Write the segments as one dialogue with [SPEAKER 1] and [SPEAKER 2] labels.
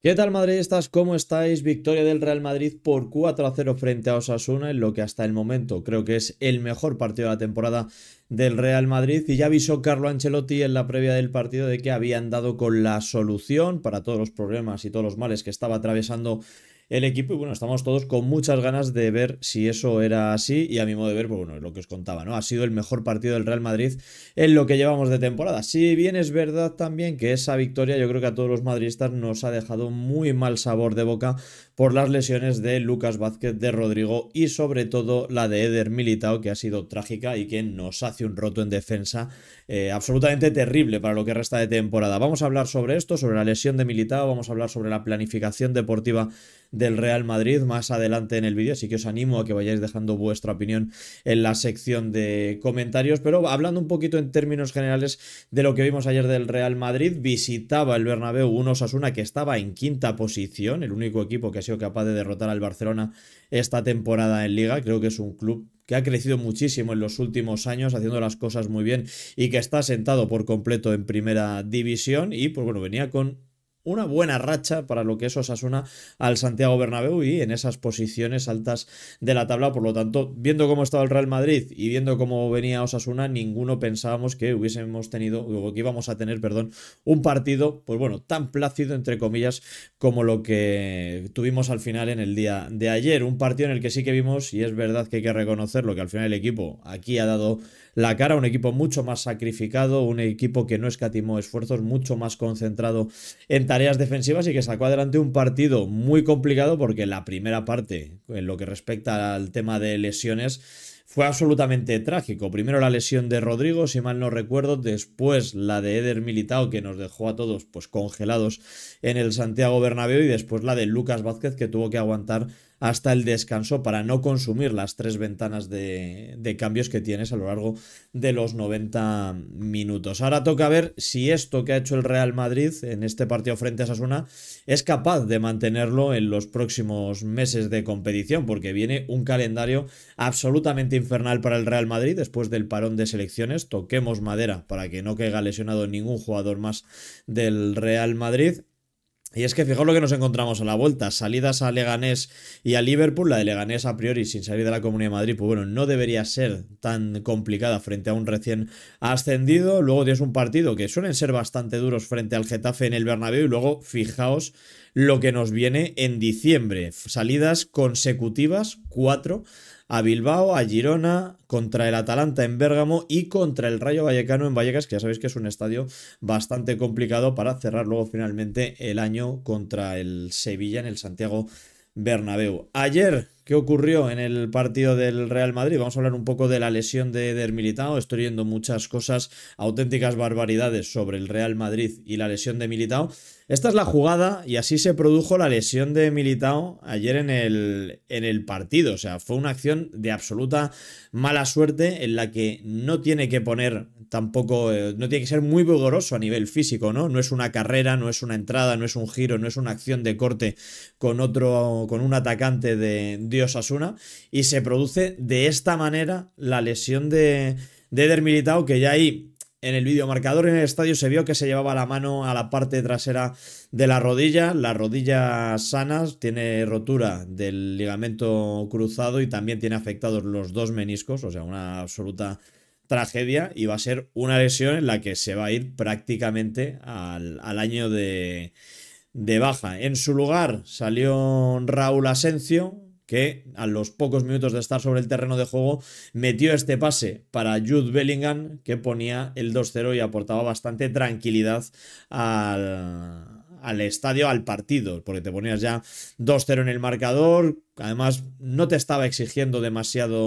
[SPEAKER 1] ¿Qué tal madridistas? ¿Cómo estáis? Victoria del Real Madrid por 4 0 frente a Osasuna en lo que hasta el momento creo que es el mejor partido de la temporada del Real Madrid y ya avisó Carlo Ancelotti en la previa del partido de que habían dado con la solución para todos los problemas y todos los males que estaba atravesando el equipo. Y bueno, estamos todos con muchas ganas de ver si eso era así. Y a mi modo de ver, pues, bueno, es lo que os contaba, ¿no? Ha sido el mejor partido del Real Madrid en lo que llevamos de temporada. Si bien es verdad también que esa victoria, yo creo que a todos los madridistas nos ha dejado muy mal sabor de boca por las lesiones de Lucas Vázquez, de Rodrigo y sobre todo la de Eder Militao, que ha sido trágica y que nos hace un roto en defensa eh, absolutamente terrible para lo que resta de temporada. Vamos a hablar sobre esto, sobre la lesión de Militao, vamos a hablar sobre la planificación deportiva del Real Madrid más adelante en el vídeo, así que os animo a que vayáis dejando vuestra opinión en la sección de comentarios, pero hablando un poquito en términos generales de lo que vimos ayer del Real Madrid, visitaba el Bernabéu un Osasuna que estaba en quinta posición, el único equipo que ha capaz de derrotar al Barcelona esta temporada en liga. Creo que es un club que ha crecido muchísimo en los últimos años, haciendo las cosas muy bien y que está sentado por completo en primera división. Y pues bueno, venía con una buena racha para lo que es Osasuna al Santiago Bernabéu y en esas posiciones altas de la tabla. Por lo tanto, viendo cómo estaba el Real Madrid y viendo cómo venía Osasuna, ninguno pensábamos que hubiésemos tenido, o que íbamos a tener, perdón, un partido, pues bueno, tan plácido, entre comillas, como lo que tuvimos al final en el día de ayer. Un partido en el que sí que vimos, y es verdad que hay que reconocerlo, que al final el equipo aquí ha dado la cara, un equipo mucho más sacrificado, un equipo que no escatimó esfuerzos, mucho más concentrado en tareas defensivas y que sacó adelante un partido muy complicado porque la primera parte, en lo que respecta al tema de lesiones, fue absolutamente trágico. Primero la lesión de Rodrigo, si mal no recuerdo, después la de Eder Militao, que nos dejó a todos pues congelados en el Santiago Bernabéu, y después la de Lucas Vázquez, que tuvo que aguantar hasta el descanso para no consumir las tres ventanas de, cambios que tienes a lo largo de los 90 minutos. Ahora toca ver si esto que ha hecho el Real Madrid en este partido frente a Sasuna es capaz de mantenerlo en los próximos meses de competición, porque viene un calendario absolutamente infernal para el Real Madrid después del parón de selecciones. Toquemos madera para que no caiga lesionado ningún jugador más del Real Madrid. Y es que fijaos lo que nos encontramos a la vuelta, salidas a Leganés y a Liverpool, la de Leganés a priori sin salir de la Comunidad de Madrid, pues bueno, no debería ser tan complicada frente a un recién ascendido, luego tienes un partido que suelen ser bastante duros frente al Getafe en el Bernabéu y luego fijaos lo que nos viene en diciembre. Salidas consecutivas, cuatro, a Bilbao, a Girona, contra el Atalanta en Bérgamo y contra el Rayo Vallecano en Vallecas, que ya sabéis que es un estadio bastante complicado para cerrar luego finalmente el año contra el Sevilla en el Santiago Bernabeu. Ayer, ¿qué ocurrió en el partido del Real Madrid? Vamos a hablar un poco de la lesión de Eder Militao. Estoy oyendo muchas cosas, auténticas barbaridades sobre el Real Madrid y la lesión de Militao. Esta es la jugada y así se produjo la lesión de Militao ayer en el, en el partido. O sea, fue una acción de absoluta mala suerte en la que no tiene que poner tampoco, eh, no tiene que ser muy vigoroso a nivel físico, ¿no? No es una carrera, no es una entrada, no es un giro, no es una acción de corte con otro, con un atacante de Dios Asuna. Y se produce de esta manera la lesión de, de Eder Militao, que ya ahí en el videomarcador en el estadio se vio que se llevaba la mano a la parte trasera de la rodilla, las rodillas sanas, tiene rotura del ligamento cruzado y también tiene afectados los dos meniscos, o sea, una absoluta tragedia y va a ser una lesión en la que se va a ir prácticamente al, año de, de baja. En su lugar salió Raúl Asencio, que a los pocos minutos de estar sobre el terreno de juego metió este pase para Jude Bellingham que ponía el 2-0 y aportaba bastante tranquilidad al, al estadio, al partido, porque te ponías ya 2-0 en el marcador. Además, no te estaba exigiendo demasiado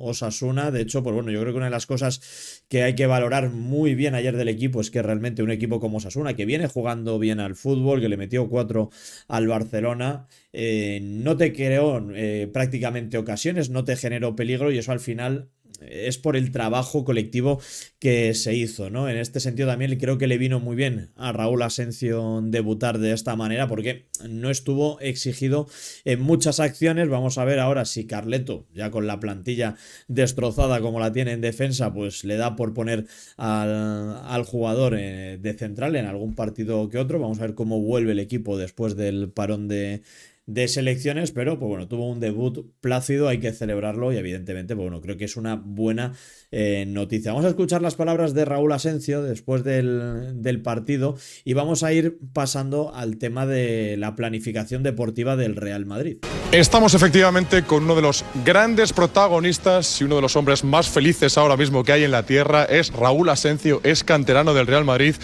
[SPEAKER 1] Osasuna. De hecho, pues bueno, yo creo que una de las cosas que hay que valorar muy bien ayer del equipo es que realmente un equipo como Osasuna, que viene jugando bien al fútbol, que le metió 4 al Barcelona, eh, no te creó eh, prácticamente ocasiones, no te generó peligro y eso al final es por el trabajo colectivo que se hizo, ¿no? En este sentido también creo que le vino muy bien a Raúl Asensio debutar de esta manera porque no estuvo exigido en muchas acciones. Vamos a ver ahora si Carleto, ya con la plantilla destrozada como la tiene en defensa, pues le da por poner al, al jugador eh, de central en algún partido que otro. Vamos a ver cómo vuelve el equipo después del parón de de selecciones, pero pues bueno, tuvo un debut plácido, hay que celebrarlo y evidentemente, pues bueno, creo que es una buena eh, noticia. Vamos a escuchar las palabras de Raúl Asencio después del, partido y vamos a ir pasando al tema
[SPEAKER 2] de la planificación deportiva del Real Madrid. Estamos efectivamente con uno de los grandes protagonistas y uno de los hombres más felices ahora mismo que hay en la tierra, es Raúl Asencio,
[SPEAKER 3] es canterano del Real Madrid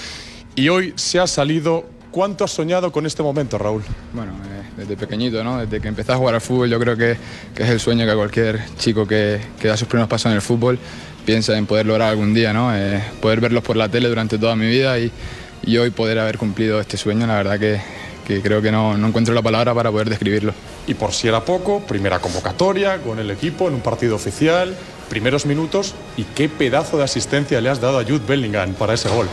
[SPEAKER 3] y hoy se ha salido... ¿Cuánto has soñado con este momento, Raúl? Bueno, desde pequeñito, ¿no? Desde que empecé a jugar al fútbol yo creo que, es el sueño que cualquier chico que, que, da sus primeros pasos en el fútbol piensa en poder lograr algún día, eh, poder verlos por la tele durante toda mi vida y, hoy poder haber cumplido este sueño, la verdad que, creo que no, no encuentro la palabra para poder describirlo. Y por si era poco, primera convocatoria con el
[SPEAKER 2] equipo en un partido oficial, primeros minutos y qué pedazo de asistencia le has dado a Jude
[SPEAKER 3] Bellingham para ese gol.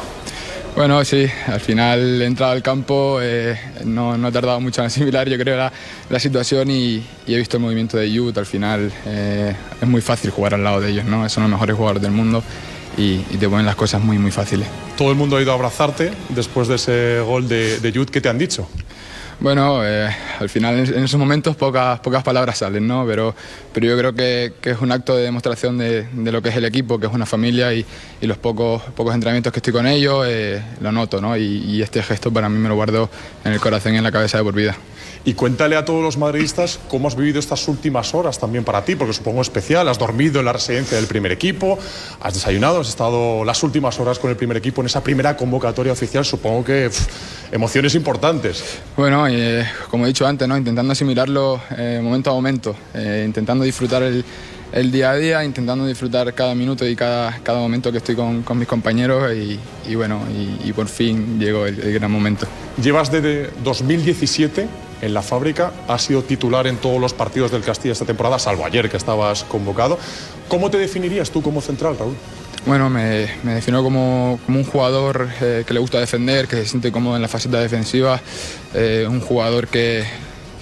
[SPEAKER 3] Bueno, sí, al final he entrado al campo, eh, no, no, he tardado mucho en asimilar, yo creo, la, la situación y, he visto el movimiento de Jude. Al final eh, es muy fácil jugar al lado de ellos, ¿no? Son los mejores jugadores del mundo y, te ponen las cosas muy, muy fáciles. Todo el mundo ha ido a abrazarte después de ese gol de, de ¿Qué te han dicho? Bueno, eh, al final en esos momentos pocas, pocas palabras salen, ¿no? Pero, pero yo creo que, que es un acto de demostración de, de, lo que es el equipo, que es una familia y, y los pocos, pocos entrenamientos que estoy con ellos eh, lo noto, ¿no? Y, este gesto para mí me lo guardo en el corazón y en la cabeza de por vida. Y cuéntale a todos los madridistas cómo has vivido estas últimas horas también para ti, porque
[SPEAKER 2] supongo especial, has dormido en la residencia del primer equipo, has desayunado, has estado las últimas horas con el primer equipo en esa primera convocatoria oficial, supongo que emociones importantes.
[SPEAKER 3] Bueno, eh, como he dicho antes, intentando asimilarlo eh, momento a momento, eh, intentando disfrutar el, día a día, intentando disfrutar cada minuto y cada, momento que estoy con, mis compañeros y, bueno, y, por fin llegó el, gran momento. Llevas desde
[SPEAKER 2] 2017 en la fábrica, has sido titular en todos los partidos del Castilla esta temporada, salvo ayer que estabas convocado. ¿Cómo te definirías tú como central, Raúl?
[SPEAKER 3] Bueno, me, defino como, un jugador eh, que le gusta defender, que se siente cómodo en la faceta defensiva, eh, un jugador que,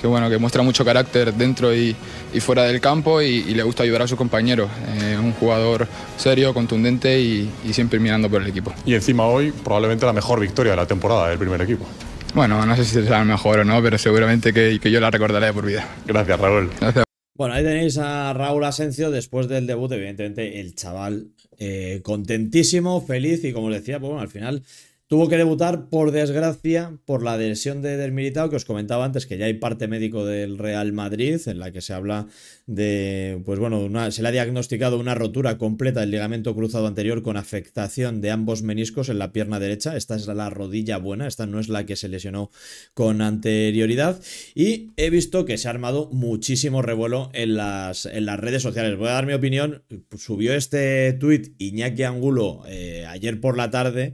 [SPEAKER 3] bueno, que muestra mucho carácter dentro y, fuera del campo y, le gusta ayudar a sus compañeros. Eh, un jugador serio, contundente y, siempre mirando por el equipo. Y encima hoy probablemente la mejor victoria de la temporada del primer equipo. Bueno, no sé si será la mejor o no, pero seguramente que, que yo la recordaré por vida. Gracias, Raúl. Gracias.
[SPEAKER 1] Bueno, ahí tenéis a Raúl Asencio después del debut, evidentemente el chaval eh, contentísimo, feliz y como os decía, pues bueno, al final Tuvo que debutar, por desgracia, por la lesión de militado... que os comentaba antes, que ya hay parte médico del Real Madrid, en la que se habla de, pues bueno, se le ha diagnosticado una rotura completa del ligamento cruzado anterior con afectación de ambos meniscos en la pierna derecha. Esta es la rodilla buena, esta no es la que se lesionó con anterioridad. Y he visto que se ha armado muchísimo revuelo en las, en las redes sociales. Voy a dar mi opinión. Subió este tuit Iñaki Angulo eh, ayer por la tarde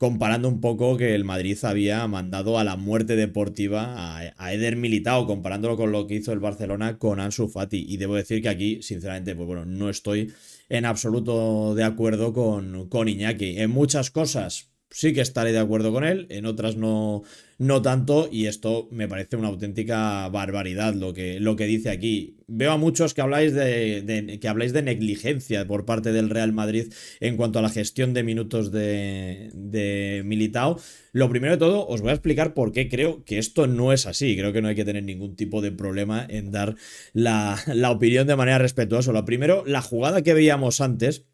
[SPEAKER 1] comparando un poco que el Madrid había mandado a la muerte deportiva a, Eder Militao, comparándolo con lo que hizo el Barcelona con Ansu Fati. Y debo decir que aquí, sinceramente, pues bueno, no estoy en absoluto de acuerdo con, con Iñaki. En muchas cosas, sí que estaré de acuerdo con él, en otras no, no tanto, y esto me parece una auténtica barbaridad lo que, lo que dice aquí. Veo a muchos que habláis de, que habláis de negligencia por parte del Real Madrid en cuanto a la gestión de minutos de, de Militao. Lo primero de todo, os voy a explicar por qué creo que esto no es así. Creo que no hay que tener ningún tipo de problema en dar la, la opinión de manera respetuosa. Lo primero, la jugada que veíamos antes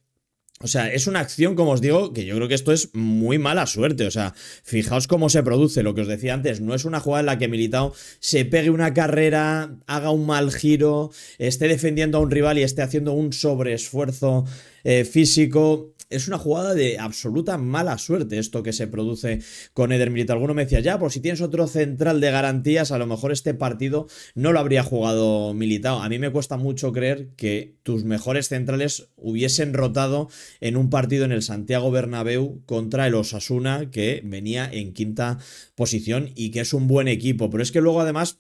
[SPEAKER 1] o sea, es una acción, como os digo, que yo creo que esto es muy mala suerte. O sea, fijaos cómo se produce, lo que os decía antes, no es una jugada en la que Militao se pegue una carrera, haga un mal giro, esté defendiendo a un rival y esté haciendo un sobreesfuerzo eh, físico es una jugada de absoluta mala suerte esto que se produce con Eder Milito. Alguno me decía, ya, por si tienes otro central de garantías, a lo mejor este partido no lo habría jugado Militao. A mí me cuesta mucho creer que tus mejores centrales hubiesen rotado en un partido en el Santiago Bernabéu contra el Osasuna, que venía en quinta posición y que es un buen equipo. Pero es que luego además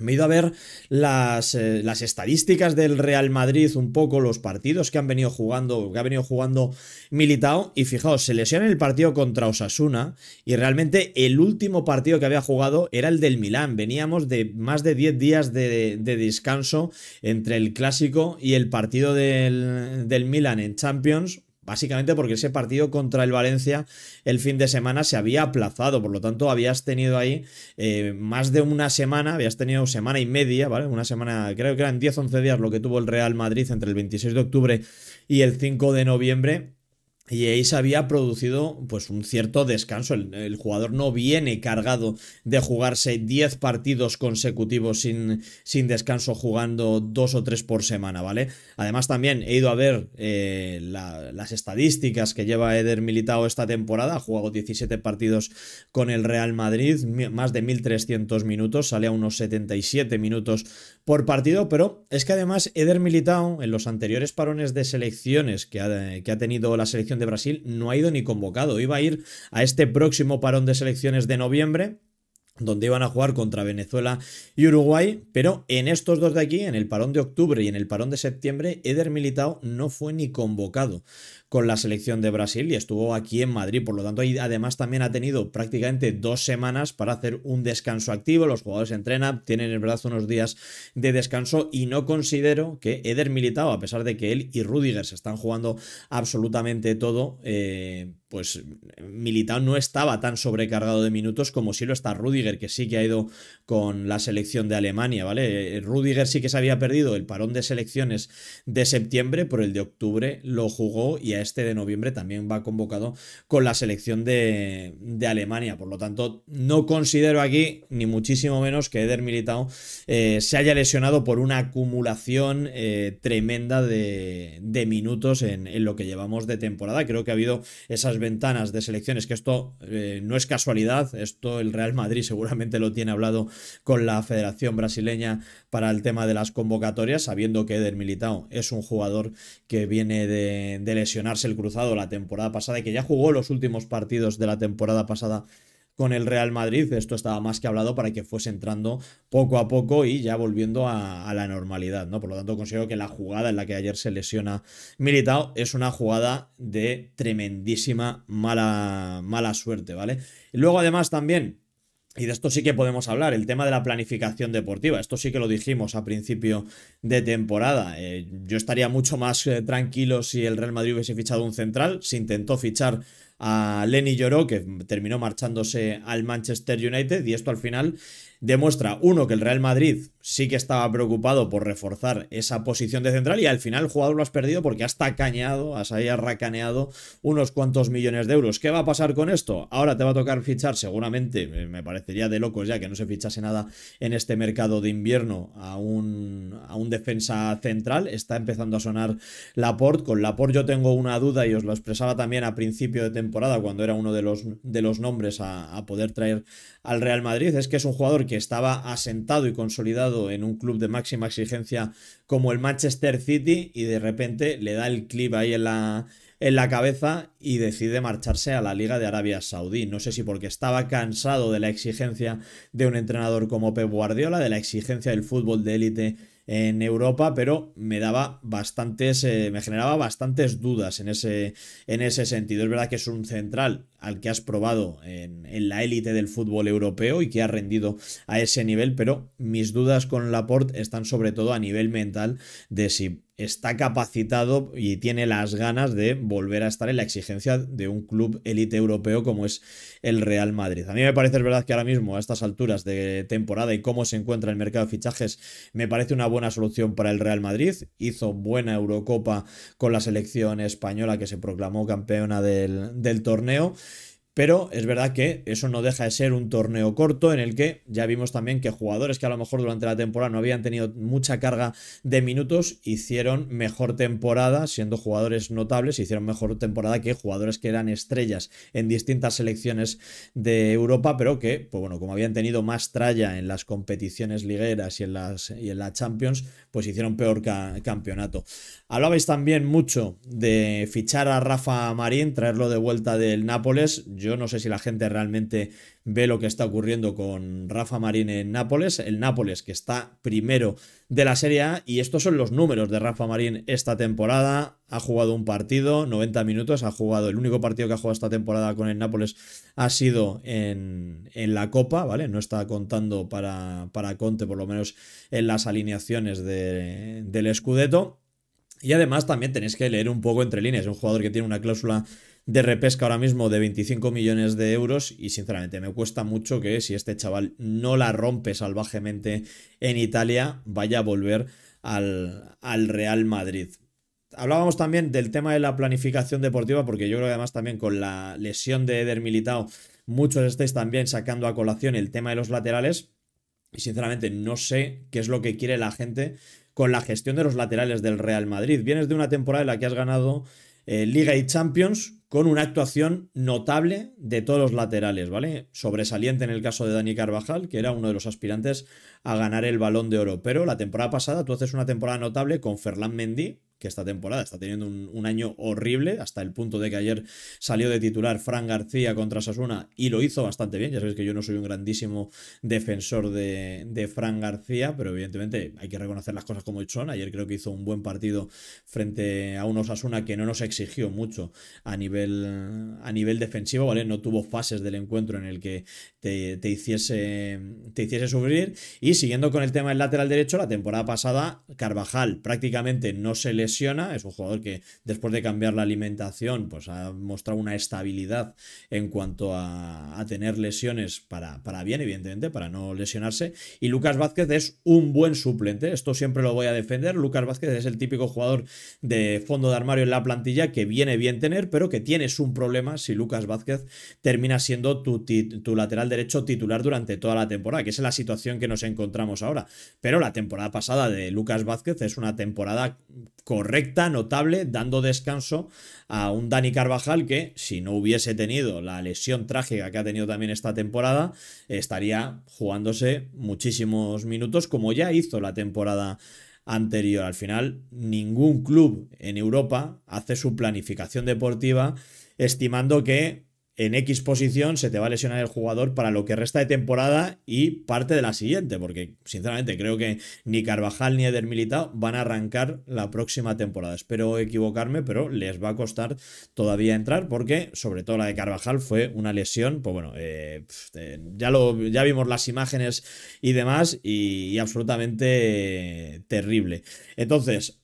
[SPEAKER 1] me he ido a ver las, eh, las, estadísticas del Real Madrid, un poco los partidos que han venido jugando, que ha venido jugando Militao, y fijaos, se lesiona en el partido contra Osasuna, y realmente el último partido que había jugado era el del Milán. Veníamos de más de 10 días de, descanso entre el clásico y el partido del, del Milán en Champions, Básicamente porque ese partido contra el Valencia el fin de semana se había aplazado, por lo tanto habías tenido ahí eh, más de una semana, habías tenido semana y media, ¿vale? Una semana, creo que eran 10-11 días lo que tuvo el Real Madrid entre el 26 de octubre y el 5 de noviembre y ahí se había producido pues un cierto descanso. El, jugador no viene cargado de jugarse 10 partidos consecutivos sin, sin descanso, jugando dos o tres por semana, ¿vale? Además, también he ido a ver eh, las estadísticas que lleva Eder Militao esta temporada. Ha jugado 17 partidos con el Real Madrid, más de 1300 minutos, sale a unos 77 minutos por partido, pero es que además Eder Militao en los anteriores parones de selecciones que ha, que ha, tenido la selección de Brasil no ha ido ni convocado. Iba a ir a este próximo parón de selecciones de noviembre donde iban a jugar contra Venezuela y Uruguay, pero en estos dos de aquí, en el parón de octubre y en el parón de septiembre, Eder Militao no fue ni convocado con la selección de Brasil y estuvo aquí en Madrid, por lo tanto, ahí además también ha tenido prácticamente dos semanas para hacer un descanso activo, los jugadores entrenan, tienen en verdad unos días de descanso y no considero que Eder Militao, a pesar de que él y Rudiger se están jugando absolutamente todo, eh, pues Militao no estaba tan sobrecargado de minutos como si lo está Rudiger, que sí que ha ido con la selección de Alemania, ¿vale? Eh, Rudiger sí que se había perdido el parón de selecciones de septiembre, pero el de octubre lo jugó y a este de noviembre también va convocado con la selección de, Alemania. Por lo tanto, no considero aquí, ni muchísimo menos, que Eder Militao eh, se haya lesionado por una acumulación eh, tremenda de, minutos en, en lo que llevamos de temporada. Creo que ha habido esas ventanas de selecciones, que esto eh, no es casualidad, esto el Real Madrid seguramente lo tiene hablado con la Federación Brasileña para el tema de las convocatorias, sabiendo que Eder Militao es un jugador que viene de, de lesionarse el cruzado la temporada pasada y que ya jugó los últimos partidos de la temporada pasada con el Real Madrid. Esto estaba más que hablado para que fuese entrando poco a poco y ya volviendo a, la normalidad, ¿no? Por lo tanto, considero que la jugada en la que ayer se lesiona Militao es una jugada de tremendísima mala, mala suerte, ¿vale? Y luego, además, también y de esto sí que podemos hablar, el tema de la planificación deportiva. Esto sí que lo dijimos a principio de temporada. Eh, yo estaría mucho más eh, tranquilo si el Real Madrid hubiese fichado un central. Se intentó fichar a Lenny Lloró, que terminó marchándose al Manchester United, y esto al final demuestra, uno, que el Real Madrid sí que estaba preocupado por reforzar esa posición de central y al final el jugador lo has perdido porque has tacañado, has ahí arracaneado unos cuantos millones de euros. ¿Qué va a pasar con esto? Ahora te va a tocar fichar, seguramente, eh, me parecería de locos ya que no se fichase nada en este mercado de invierno a un, a un defensa central. Está empezando a sonar Laporte. Con Laporte yo tengo una duda y os lo expresaba también a principio de temporada cuando era uno de los, de los nombres a, a poder traer al Real Madrid. Es que es un jugador que estaba asentado y consolidado en un club de máxima exigencia como el Manchester City y de repente le da el clip ahí en la, en la cabeza y decide marcharse a la Liga de Arabia Saudí. No sé si porque estaba cansado de la exigencia de un entrenador como Pep Guardiola, de la exigencia del fútbol de élite en Europa, pero me daba bastantes, eh, me generaba bastantes dudas en ese, en ese sentido. Es verdad que es un central al que has probado en, en la élite del fútbol europeo y que ha rendido a ese nivel, pero mis dudas con Laporte están sobre todo a nivel mental de si está capacitado y tiene las ganas de volver a estar en la exigencia de un club élite europeo como es el Real Madrid. A mí me parece verdad que ahora mismo, a estas alturas de temporada y cómo se encuentra el mercado de fichajes, me parece una buena solución para el Real Madrid. Hizo buena Eurocopa con la selección española que se proclamó campeona del, del torneo. Pero es verdad que eso no deja de ser un torneo corto en el que ya vimos también que jugadores que a lo mejor durante la temporada no habían tenido mucha carga de minutos hicieron mejor temporada, siendo jugadores notables, hicieron mejor temporada que jugadores que eran estrellas en distintas selecciones de Europa, pero que, pues bueno, como habían tenido más tralla en las competiciones ligueras y en, las, y en la Champions, pues hicieron peor campeonato. Hablabais también mucho de fichar a Rafa Marín, traerlo de vuelta del Nápoles. Yo no sé si la gente realmente ve lo que está ocurriendo con Rafa Marín en Nápoles, el Nápoles que está primero de la Serie A y estos son los números de Rafa Marín esta temporada. Ha jugado un partido, 90 minutos, ha jugado, el único partido que ha jugado esta temporada con el Nápoles ha sido en, la Copa, ¿vale? No está contando para, para Conte, por lo menos en las alineaciones del Scudetto. Y además también tenéis que leer un poco entre líneas. Un jugador que tiene una cláusula de repesca ahora mismo de 25 millones de euros y sinceramente me cuesta mucho que si este chaval no la rompe salvajemente en Italia vaya a volver al, Real Madrid. Hablábamos también del tema de la planificación deportiva porque yo creo que además también con la lesión de Eder Militao muchos estáis también sacando a colación el tema de los laterales y sinceramente no sé qué es lo que quiere la gente con la gestión de los laterales del Real Madrid. Vienes de una temporada en la que has ganado eh, Liga y Champions con una actuación notable de todos los laterales, ¿vale? Sobresaliente en el caso de Dani Carvajal, que era uno de los aspirantes a ganar el balón de oro. Pero la temporada pasada tú haces una temporada notable con Ferland Mendy, que esta temporada está teniendo un, año horrible, hasta el punto de que ayer salió de titular Fran García contra Sasuna y lo hizo bastante bien. Ya sabéis que yo no soy un grandísimo defensor de, de Fran García, pero evidentemente hay que reconocer las cosas como son. Ayer creo que hizo un buen partido frente a un Osasuna que no nos exigió mucho a nivel, a nivel defensivo, ¿vale? No tuvo fases del encuentro en el que te, te hiciese, te hiciese sufrir. Y siguiendo con el tema del lateral derecho, la temporada pasada Carvajal prácticamente no se le es un jugador que después de cambiar la alimentación, pues ha mostrado una estabilidad en cuanto a, tener lesiones para, para bien, evidentemente, para no lesionarse. Y Lucas Vázquez es un buen suplente, esto siempre lo voy a defender. Lucas Vázquez es el típico jugador de fondo de armario en la plantilla que viene bien tener, pero que tienes un problema si Lucas Vázquez termina siendo tu, tu lateral derecho titular durante toda la temporada, que es la situación que nos encontramos ahora. Pero la temporada pasada de Lucas Vázquez es una temporada con correcta, notable, dando descanso a un Dani Carvajal que, si no hubiese tenido la lesión trágica que ha tenido también esta temporada, estaría jugándose muchísimos minutos como ya hizo la temporada anterior. Al final, ningún club en Europa hace su planificación deportiva estimando que en X posición se te va a lesionar el jugador para lo que resta de temporada y parte de la siguiente, porque sinceramente creo que ni Carvajal ni Eder Militao van a arrancar la próxima temporada. Espero equivocarme, pero les va a costar todavía entrar porque sobre todo la de Carvajal fue una lesión, pues bueno, eh, eh, ya, lo, ya vimos las imágenes y demás y absolutamente terrible. Entonces,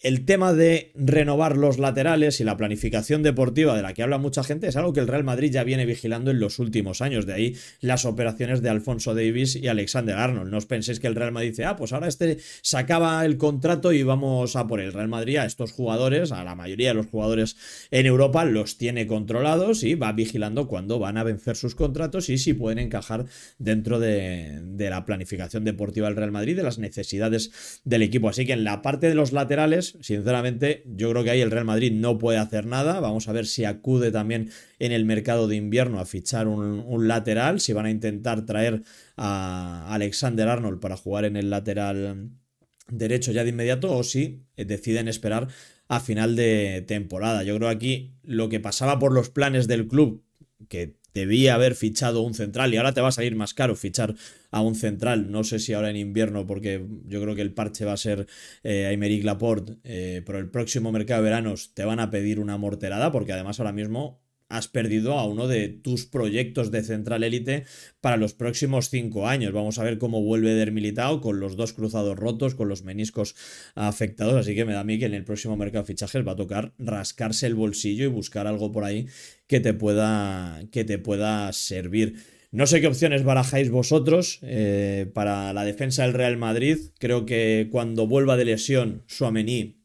[SPEAKER 1] el tema de renovar los laterales y la planificación deportiva de la que habla mucha gente es algo que el Real Madrid ya viene vigilando en los últimos años. De ahí las operaciones de Alfonso Davis y Alexander Arnold. No os penséis que el Real Madrid dice, ah, pues ahora este sacaba el contrato y vamos a por el Real Madrid a estos jugadores, a la mayoría de los jugadores en Europa, los tiene controlados y va vigilando cuándo van a vencer sus contratos y si pueden encajar dentro de, de la planificación deportiva del Real Madrid, de las necesidades del equipo. Así que en la parte de los laterales, sinceramente, yo creo que ahí el Real Madrid no puede hacer nada. Vamos a ver si acude también en el mercado de invierno a fichar un, un lateral, si van a intentar traer a Alexander Arnold para jugar en el lateral derecho ya de inmediato o si eh, deciden esperar a final de temporada. Yo creo aquí lo que pasaba por los planes del club, que debía haber fichado un central y ahora te va a salir más caro fichar a un central. No sé si ahora en invierno, porque yo creo que el parche va a ser eh, Aymeric Laporte, eh, pero el próximo mercado de veranos te van a pedir una morterada, porque además ahora mismo has perdido a uno de tus proyectos de central élite para los próximos cinco años. Vamos a ver cómo vuelve Militao con los dos cruzados rotos, con los meniscos afectados. Así que me da a mí que en el próximo mercado de fichajes va a tocar rascarse el bolsillo y buscar algo por ahí que te pueda, que te pueda servir. No sé qué opciones barajáis vosotros eh, para la defensa del Real Madrid. Creo que cuando vuelva de lesión Suamení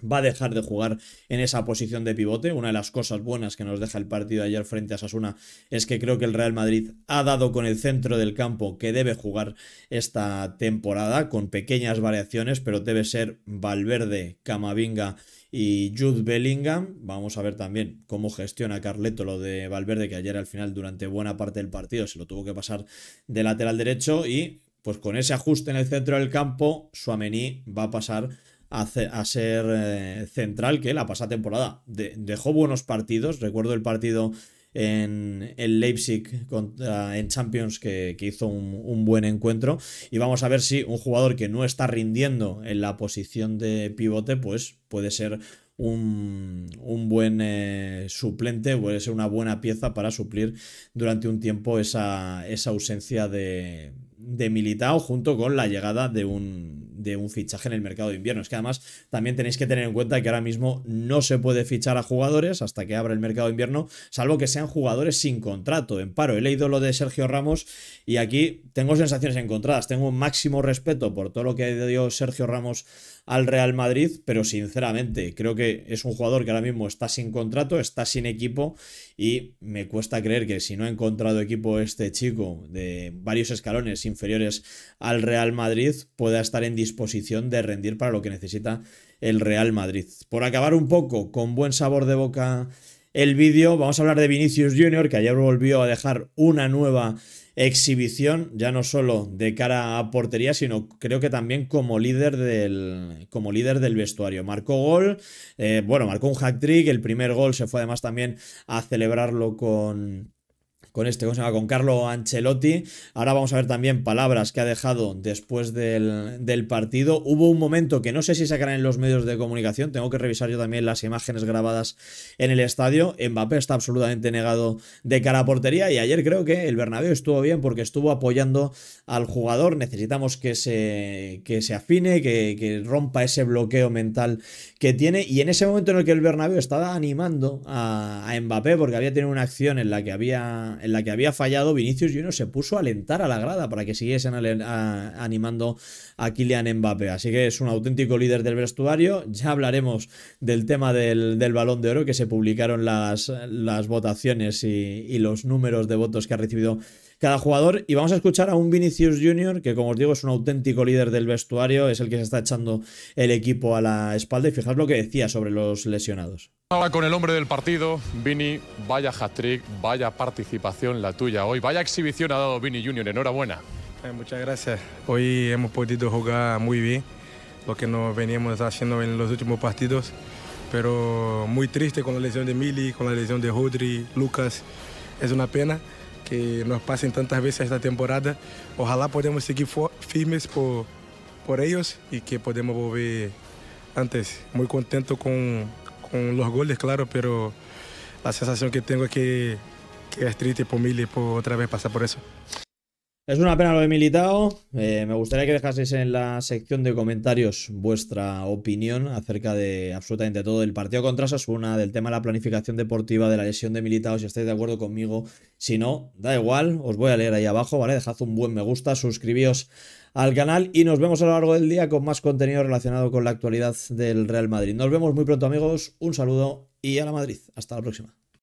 [SPEAKER 1] va a dejar de jugar en esa posición de pivote. Una de las cosas buenas que nos deja el partido ayer frente a Sasuna es que creo que el Real Madrid ha dado con el centro del campo que debe jugar esta temporada, con pequeñas variaciones, pero debe ser Valverde, Camavinga y Jude Bellingham, vamos a ver también cómo gestiona Carleto lo de Valverde, que ayer al final durante buena parte del partido se lo tuvo que pasar de lateral derecho y pues con ese ajuste en el centro del campo, Suamení va a pasar a, ser eh, central, que la pasada temporada dejó buenos partidos. Recuerdo el partido en, Leipzig en Champions que, hizo un, buen encuentro y vamos a ver si un jugador que no está rindiendo en la posición de pivote pues puede ser un, buen eh, suplente, puede ser una buena pieza para suplir durante un tiempo esa, ausencia de, de Militao junto con la llegada de un, de un fichaje en el mercado de invierno. Es que además también tenéis que tener en cuenta que ahora mismo no se puede fichar a jugadores hasta que abra el mercado de invierno, salvo que sean jugadores sin contrato, en paro. He leído lo de Sergio Ramos y aquí tengo sensaciones encontradas. Tengo un máximo respeto por todo lo que ha dio Sergio Ramos al Real Madrid, pero sinceramente creo que es un jugador que ahora mismo está sin contrato, está sin equipo y me cuesta creer que si no ha encontrado equipo este chico de varios escalones inferiores al Real Madrid pueda estar en disposición disposición de rendir para lo que necesita el Real Madrid. Por acabar un poco con buen sabor de boca el vídeo, vamos a hablar de Vinicius Junior, que ayer volvió a dejar una nueva exhibición, ya no solo de cara a portería, sino creo que también como líder del, como líder del vestuario. Marcó gol, eh, bueno, marcó un hack trick, el primer gol se fue además también a celebrarlo con con este, ¿cómo Con Carlo Ancelotti. Ahora vamos a ver también palabras que ha dejado después del, partido. Hubo un momento que no sé si sacarán en los medios de comunicación, tengo que revisar yo también las imágenes grabadas en el estadio. Mbappé está absolutamente negado de cara a portería y ayer creo que el Bernabéu estuvo bien porque estuvo apoyando al jugador. Necesitamos que se, que se afine, que, rompa ese bloqueo mental que tiene y en ese momento en el que el Bernabéu estaba animando a, a Mbappé porque había tenido una acción en la que había en la que había fallado, Vinicius Junior se puso a alentar a la grada para que siguiesen animando a Kylian Mbappé. Así que es un auténtico líder del vestuario. Ya hablaremos del tema del, balón de oro que se publicaron las, las votaciones y, y los números de votos que ha recibido cada jugador. Y vamos a escuchar a un Vinicius Junior, que como os digo es un auténtico líder del vestuario, es el que se está echando el equipo a la espalda. Y fijaros lo que decía sobre los lesionados.
[SPEAKER 2] Ahora con el hombre del partido, Vini, vaya hat-trick, vaya participación la tuya hoy, vaya exhibición ha dado Vini Junior, enhorabuena. Eh, muchas gracias, hoy hemos podido jugar muy bien, lo que nos veníamos haciendo en los últimos partidos, pero muy triste con la lesión de Mili, con la lesión de Rodri, Lucas, es una pena. que nos pasen tantas veces esta temporada. Ojalá podamos seguir firmes por, por ellos y que podemos volver antes. Muy contento con, con los goles, claro, pero la sensación que tengo es que, que es triste por Mili por otra vez pasar por eso. Es una pena lo de Militao.
[SPEAKER 1] Eh, me gustaría que dejaseis en la sección de comentarios vuestra opinión acerca de absolutamente todo el partido contra Sasuna, del tema de la planificación deportiva, de la lesión de Militao, si estáis de acuerdo conmigo. Si no, da igual, os voy a leer ahí abajo, ¿vale? Dejad un buen me gusta, suscribíos al canal y nos vemos a lo largo del día con más contenido relacionado con la actualidad del Real Madrid. Nos vemos muy pronto amigos, un saludo y a la Madrid. Hasta la próxima.